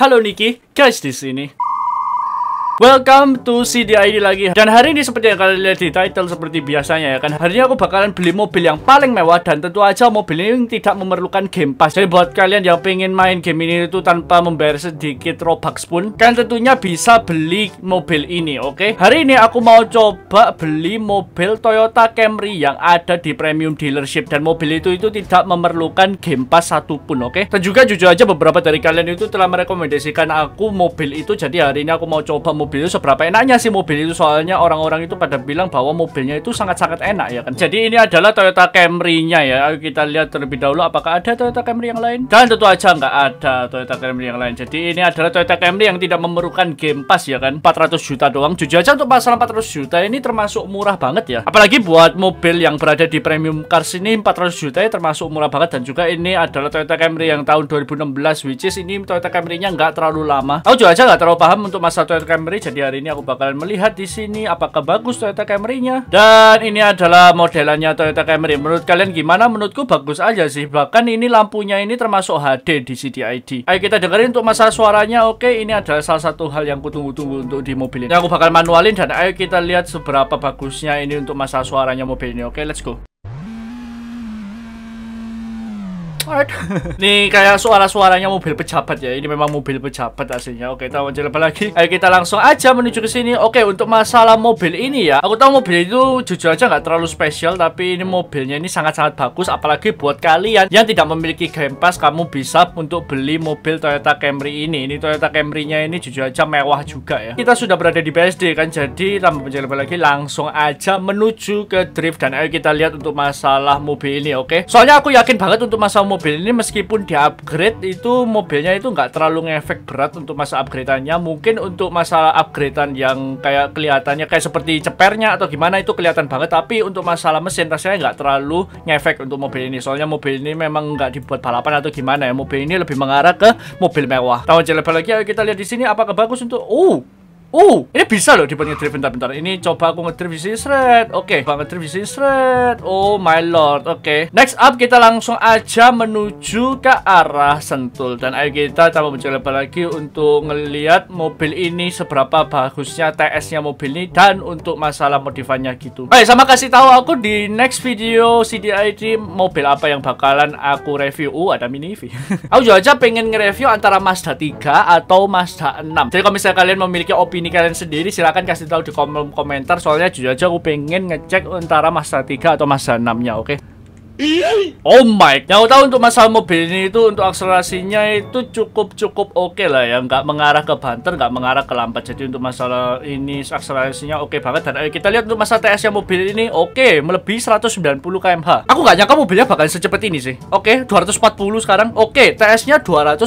ハローニキ、返してですよね。Welcome to CDID lagi Dan hari ini seperti yang kalian lihat di title Seperti biasanya ya kan Hari ini aku bakalan beli mobil yang paling mewah Dan tentu aja mobil ini tidak memerlukan game pass Jadi buat kalian yang pengen main game ini itu Tanpa membayar sedikit robux pun Kalian tentunya bisa beli mobil ini oke okay? Hari ini aku mau coba beli mobil Toyota Camry Yang ada di premium dealership Dan mobil itu itu tidak memerlukan game pass satupun oke okay? Dan juga jujur aja beberapa dari kalian itu telah merekomendasikan aku mobil itu Jadi hari ini aku mau coba mobil mobil itu seberapa enaknya sih mobil itu soalnya orang-orang itu pada bilang bahwa mobilnya itu sangat-sangat enak ya kan. Jadi ini adalah Toyota Camry-nya ya. Ayo Kita lihat terlebih dahulu apakah ada Toyota Camry yang lain. Dan tentu aja nggak ada Toyota Camry yang lain. Jadi ini adalah Toyota Camry yang tidak memerlukan Game Pass ya kan. 400 juta doang. Jujur aja untuk pasal 400 juta ini termasuk murah banget ya. Apalagi buat mobil yang berada di premium cars ini 400 juta ya termasuk murah banget dan juga ini adalah Toyota Camry yang tahun 2016 which is ini Toyota Camry-nya nggak terlalu lama. Aku juga aja nggak terlalu paham untuk masalah Toyota Camry jadi hari ini aku bakalan melihat di sini apakah bagus Toyota Camry-nya. Dan ini adalah modelannya Toyota Camry. Menurut kalian gimana? Menurutku bagus aja sih. Bahkan ini lampunya ini termasuk HD di ID Ayo kita dengerin untuk masalah suaranya. Oke, ini adalah salah satu hal yang kutunggu-tunggu untuk di mobil ini. Aku bakal manualin dan ayo kita lihat seberapa bagusnya ini untuk masalah suaranya mobil ini. Oke, let's go. Nih kayak suara-suaranya mobil pejabat ya. Ini memang mobil pejabat aslinya. Oke, kita coba lagi. Ayo kita langsung aja menuju ke sini. Oke, untuk masalah mobil ini ya. Aku tahu mobil itu jujur aja nggak terlalu spesial, tapi ini mobilnya ini sangat-sangat bagus. Apalagi buat kalian yang tidak memiliki Game Pass, kamu bisa untuk beli mobil Toyota Camry ini. Ini Toyota Camry-nya ini jujur aja mewah juga ya. Kita sudah berada di BSD kan, jadi tambah penjelasan lagi langsung aja menuju ke drift dan ayo kita lihat untuk masalah mobil ini. Oke, soalnya aku yakin banget untuk masalah mobil mobil ini meskipun di upgrade itu mobilnya itu nggak terlalu ngefek berat untuk masa upgradeannya mungkin untuk masalah upgradean yang kayak kelihatannya kayak seperti cepernya atau gimana itu kelihatan banget tapi untuk masalah mesin rasanya nggak terlalu ngefek untuk mobil ini soalnya mobil ini memang nggak dibuat balapan atau gimana ya mobil ini lebih mengarah ke mobil mewah tahu jelek lagi ayo kita lihat di sini apakah bagus untuk uh Uh, ini bisa loh dibuat ngedrift bentar-bentar. Ini coba aku ngedrift di sini shred, Oke, okay. banget ngedrift di sini shred. Oh my lord. Oke. Okay. Next up kita langsung aja menuju ke arah Sentul dan ayo kita coba mencoba lagi untuk ngelihat mobil ini seberapa bagusnya TS-nya mobil ini dan untuk masalah modifannya gitu. Oke, sama kasih tahu aku di next video CDID mobil apa yang bakalan aku review. Uh, ada mini EV. aku juga aja pengen nge-review antara Mazda 3 atau Mazda 6. Jadi kalau misalnya kalian memiliki opini opini kalian sendiri silahkan kasih tahu di kolom komentar soalnya jujur aja aku pengen ngecek antara masa 3 atau masa 6 nya oke okay? Oh my, yang tahu untuk masalah mobil ini itu untuk akselerasinya itu cukup cukup oke okay lah ya, nggak mengarah ke banter, nggak mengarah ke lampat Jadi untuk masalah ini akselerasinya oke okay banget dan ayo eh, kita lihat untuk masalah TS yang mobil ini oke, okay, melebihi 190 kmh. Aku nggak nyangka mobilnya bakal secepat ini sih. Oke, okay, 240 sekarang. Oke, okay, TS-nya 240.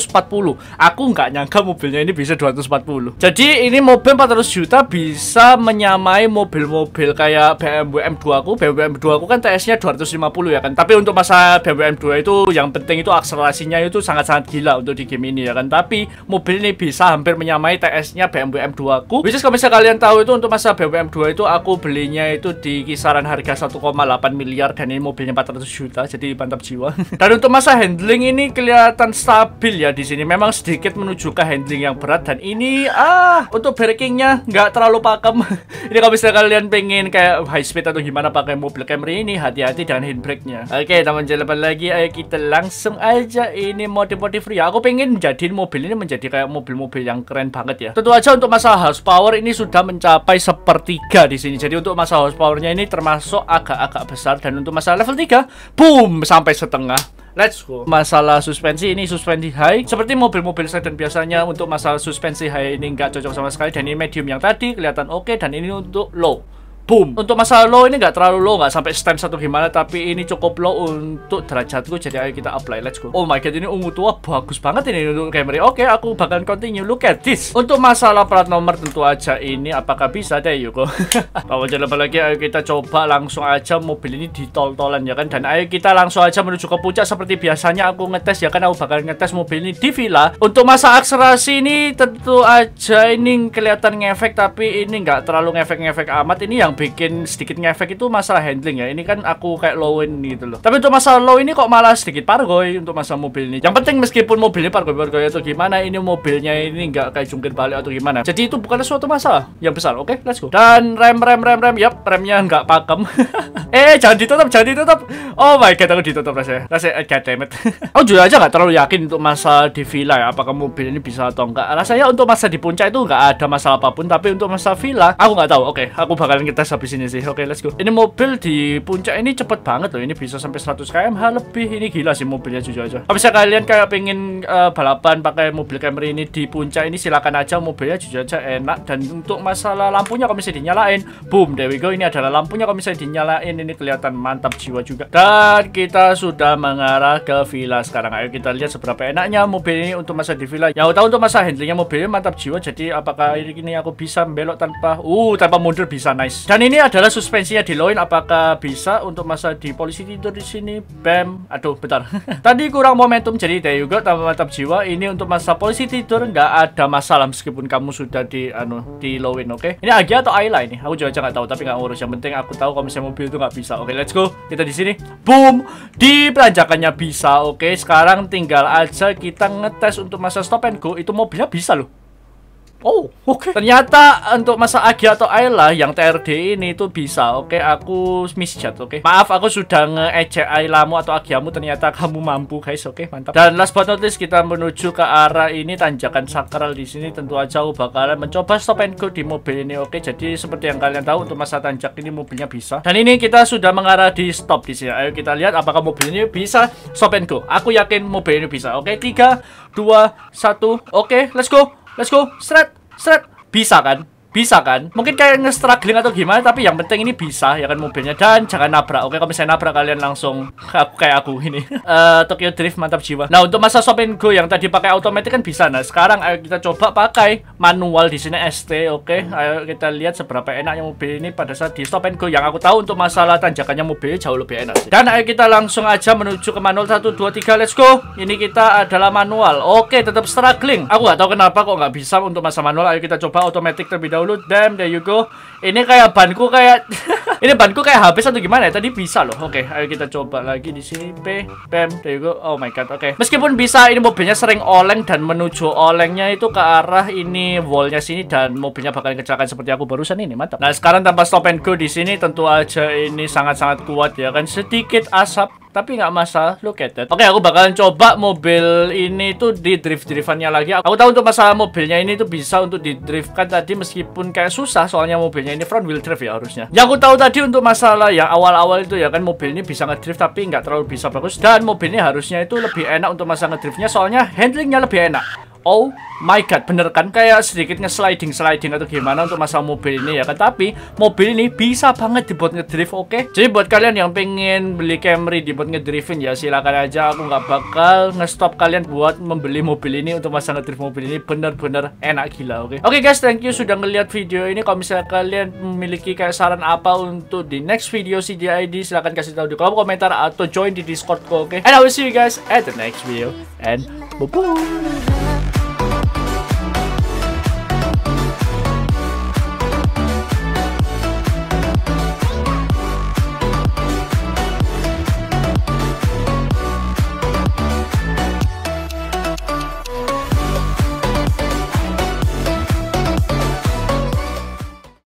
Aku nggak nyangka mobilnya ini bisa 240. Jadi ini mobil 400 juta bisa menyamai mobil-mobil kayak BMW M2 aku. BMW M2 aku kan TS-nya 250 ya kan tapi untuk masa BWM 2 itu yang penting itu akselerasinya itu sangat-sangat gila untuk di game ini ya kan tapi mobil ini bisa hampir menyamai TS-nya BMW M2 aku which is kalau misalnya kalian tahu itu untuk masa BWM 2 itu aku belinya itu di kisaran harga 1,8 miliar dan ini mobilnya 400 juta jadi mantap jiwa dan untuk masa handling ini kelihatan stabil ya di sini memang sedikit menuju ke handling yang berat dan ini ah untuk breakingnya nggak terlalu pakem ini kalau misalnya kalian pengen kayak high speed atau gimana pakai mobil Camry ini hati-hati dengan handbrake-nya Okey, teman jalapan lagi. Ayo kita langsung aja ini motif-motif ria. Aku pengen jadi mobil ini menjadi kayak mobil-mobil yang keren banget ya. Tentu aja untuk masalah horsepower ini sudah mencapai sepertiga di sini. Jadi untuk masalah horsepowernya ini termasuk agak-agak besar dan untuk masalah level 3, boom sampai setengah. Let's go. Masalah suspensi ini suspensi high. Seperti mobil-mobil sedan biasanya untuk masalah suspensi high ini nggak cocok sama sekali. Dan ini medium yang tadi kelihatan oke okay, dan ini untuk low boom. Untuk masalah low ini nggak terlalu low, nggak sampai stem satu gimana, tapi ini cukup low untuk derajatku. Jadi ayo kita apply, let's go. Oh my god, ini ungu tua bagus banget ini untuk Camry Oke, okay, aku bakal continue. Look at this. Untuk masalah plat nomor tentu aja ini apakah bisa deh Yuko. Kalau jalan lagi, ayo kita coba langsung aja mobil ini di tol-tolan ya kan. Dan ayo kita langsung aja menuju ke puncak seperti biasanya aku ngetes ya kan. Aku bakal ngetes mobil ini di villa. Untuk masa akselerasi ini tentu aja ini kelihatan ngefek tapi ini nggak terlalu ngefek-ngefek amat. Ini yang bikin sedikit ngefek itu masalah handling ya. Ini kan aku kayak lowin gitu loh. Tapi untuk masalah low ini kok malah sedikit pargoy untuk masalah mobil ini. Yang penting meskipun mobilnya pargoy-pargoy itu gimana, ini mobilnya ini nggak kayak jungkir balik atau gimana. Jadi itu bukan suatu masalah yang besar. Oke, okay, let's go. Dan rem, rem, rem, rem. Yap, remnya nggak pakem. eh, jangan ditutup, jangan ditutup. Oh my god, aku ditutup rasanya. Rasanya, eh, god damn it. aku jujur aja nggak terlalu yakin untuk masa di villa ya. Apakah mobil ini bisa atau nggak. Rasanya untuk masa di puncak itu nggak ada masalah apapun. Tapi untuk masa villa, aku nggak tahu. Oke, okay, aku bakalan kita tes habis ini sih. Oke, let's go. Ini mobil di puncak ini cepet banget loh. Ini bisa sampai 100 km lebih. Ini gila sih mobilnya jujur aja. Kalau kalian kayak pengen uh, eh, balapan pakai mobil Camry ini di puncak ini silakan aja mobilnya jujur aja enak dan untuk masalah lampunya kalau misalnya dinyalain, boom, there we go. Ini adalah lampunya kalau misalnya dinyalain ini kelihatan mantap jiwa juga. Dan kita sudah mengarah ke villa sekarang. Ayo kita lihat seberapa enaknya mobil ini untuk masa di villa. Ya udah, untuk masa handlingnya mobilnya mantap jiwa. Jadi apakah ini aku bisa belok tanpa uh tanpa mundur bisa nice. Dan ini adalah suspensinya di Loin. Apakah bisa untuk masa di polisi tidur di sini? Bam. Aduh, bentar. Tadi kurang momentum. Jadi there you go. Tambah mantap jiwa. Ini untuk masa polisi tidur nggak ada masalah meskipun kamu sudah di anu di Loin. Oke. Okay? Ini Agia atau Ayla ini? Aku juga nggak tahu. Tapi nggak ngurus. Yang penting aku tahu kalau misalnya mobil itu nggak bisa. Oke, okay, let's go. Kita di sini. Boom. Di peranjakannya bisa. Oke. Okay? Sekarang tinggal aja kita ngetes untuk masa stop and go. Itu mobilnya bisa loh. Oh, oke. Okay. Ternyata untuk masa Agi atau Ayla yang TRD ini itu bisa. Oke, okay? aku misjat, oke. Okay? Maaf, aku sudah ngeejek Aylamu atau Agiamu. Ternyata kamu mampu, guys. Oke, okay? mantap. Dan last but not least, kita menuju ke arah ini tanjakan sakral di sini. Tentu aja aku bakalan mencoba stop and go di mobil ini, oke. Okay? Jadi seperti yang kalian tahu, untuk masa tanjak ini mobilnya bisa. Dan ini kita sudah mengarah di stop di sini. Ayo kita lihat apakah mobil ini bisa stop and go. Aku yakin mobil ini bisa. Oke, okay? tiga, dua, satu. Oke, okay, let's go. Let's go. Seret, seret. Bisa kan? bisa kan mungkin kayak nge-struggling atau gimana tapi yang penting ini bisa ya kan mobilnya dan jangan nabrak oke kalau misalnya nabrak kalian langsung aku kayak aku ini uh, Tokyo Drift mantap jiwa nah untuk masa stop go yang tadi pakai otomatis kan bisa nah sekarang ayo kita coba pakai manual di sini ST oke ayo kita lihat seberapa enaknya mobil ini pada saat di stop and go yang aku tahu untuk masalah tanjakannya mobil jauh lebih enak sih. dan ayo kita langsung aja menuju ke manual 1 2 3 let's go ini kita adalah manual oke tetap struggling aku nggak tahu kenapa kok nggak bisa untuk masa manual ayo kita coba otomatis terlebih dahulu dahulu. Damn, there you go. Ini kayak banku kayak ini banku kayak habis atau gimana ya? Tadi bisa loh. Oke, okay, ayo kita coba lagi di sini. P, bam, there you go. Oh my god. Oke. Okay. Meskipun bisa ini mobilnya sering oleng dan menuju olengnya itu ke arah ini wallnya sini dan mobilnya bakal kecelakaan seperti aku barusan ini. Mantap. Nah, sekarang tanpa stop and go di sini tentu aja ini sangat-sangat kuat ya kan. Sedikit asap tapi nggak masalah, look at that. Oke, aku bakalan coba mobil ini tuh di drift-driftannya lagi. Aku tahu untuk masalah mobilnya ini tuh bisa untuk di kan tadi meskipun kayak susah soalnya mobilnya ini front wheel drive ya harusnya. Yang aku tahu tadi untuk masalah yang awal-awal itu ya kan mobil ini bisa ngedrift tapi nggak terlalu bisa bagus dan mobil ini harusnya itu lebih enak untuk masa ngedriftnya soalnya handlingnya lebih enak. Oh my god, bener kan? Kayak sedikitnya sliding sliding atau gimana untuk masalah mobil ini ya kan? Tapi mobil ini bisa banget dibuat ngedrift, oke? Okay? Jadi buat kalian yang pengen beli Camry dibuat ngedriftin ya silakan aja. Aku nggak bakal ngestop kalian buat membeli mobil ini untuk masa ngedrift mobil ini bener-bener enak gila, oke? Okay? Oke okay guys, thank you sudah ngeliat video ini. Kalau misalnya kalian memiliki kayak saran apa untuk di next video CDID silahkan kasih tahu di kolom komentar atau join di Discord oke? Okay? And I will see you guys at the next video and bye-bye!